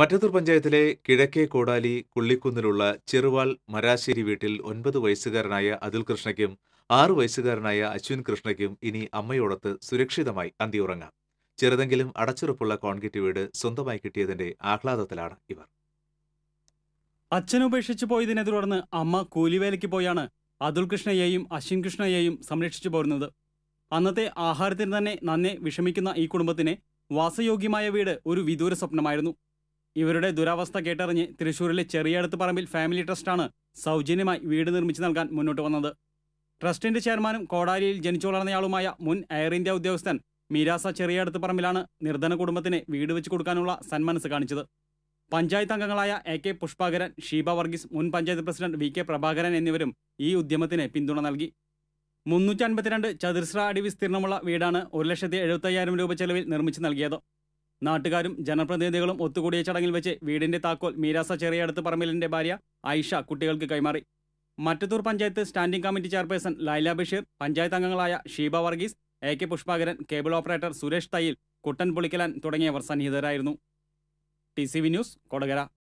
മറ്റത്തൂർ പഞ്ചായത്തിലെ കിഴക്കേ കോടാലി കുള്ളിക്കുന്നിലുള്ള ചെറുവാൾ മരാശ്ശേരി വീട്ടിൽ ഒൻപത് വയസ്സുകാരനായ അതുൽ കൃഷ്ണയ്ക്കും ആറു വയസ്സുകാരനായ അശ്വിൻ കൃഷ്ണയ്ക്കും ഇനി അമ്മയോടത്ത് സുരക്ഷിതമായി അന്തിയുറങ്ങാം ചെറുതെങ്കിലും അടച്ചുറപ്പുള്ള കോൺക്രീറ്റ് വീട് സ്വന്തമായി കിട്ടിയതിന്റെ ആഹ്ലാദത്തിലാണ് ഇവർ അച്ഛനുപേക്ഷിച്ചു പോയതിനെ തുടർന്ന് അമ്മ കൂലിവേലയ്ക്ക് പോയാണ് അതുൽ കൃഷ്ണയെയും അശ്വിൻ കൃഷ്ണയെയും സംരക്ഷിച്ചു പോരുന്നത് അന്നത്തെ ആഹാരത്തിന് തന്നെ നന്നെ വിഷമിക്കുന്ന ഈ കുടുംബത്തിന് വാസയോഗ്യമായ വീട് ഒരു വിദൂര സ്വപ്നമായിരുന്നു ഇവരുടെ ദുരവസ്ഥ കേട്ടറിഞ്ഞ് തൃശൂരിലെ ചെറിയടത്ത് പറമ്പിൽ ഫാമിലി ട്രസ്റ്റാണ് സൗജന്യമായി വീട് നിർമ്മിച്ചു നൽകാൻ മുന്നോട്ട് വന്നത് ട്രസ്റ്റിന്റെ ചെയർമാനും കോടാലിയിൽ ജനിച്ചു വളർന്നയാളുമായ മുൻ എയർ ഇന്ത്യ ഉദ്യോഗസ്ഥൻ മീരാസ ചെറിയടത്ത് പറമ്പിലാണ് നിർധന കുടുംബത്തിന് വീട് വെച്ച് കൊടുക്കാനുള്ള സന്മനസ് കാണിച്ചത് പഞ്ചായത്ത് അംഗങ്ങളായ എ കെ പുഷ്പാകരൻ ഷീബ വർഗീസ് മുൻ panchayat president V K Prabhakaran എന്നിവരും ഈ ഉദ്യമത്തിന് പിന്തുണ നൽകി മുന്നൂറ്റി അൻപത്തിരണ്ട് ചതുരശ്ര അടി വിസ്തീർണമുള്ള വീടാണ് ഒരു ലക്ഷത്തി എഴുപത്തയ്യായിരം രൂപ ചെലവിൽ നിർമ്മിച്ചു നൽകിയത് നാട്ടുകാരും ജനപ്രതിനിധികളും ഒത്തുകൂടിയ ചടങ്ങിൽ വെച്ച് വീടിന്റെ താക്കോൽ മീരാസ ചെറിയടുത്ത് പറമ്പിലിന്റെ ഭാര്യ ഐഷ കുട്ടികൾക്ക് കൈമാറി Mattathur panchayat standing committee chairperson Laila Basheer panchayat അംഗങ്ങളായ Sheeba Varghese A K Pushpakaran cable operator Suresh Thayyil Kuttan Pulikkalan തുടങ്ങിയവർ സന്നിഹിതരായിരുന്നു T C V news Kodakara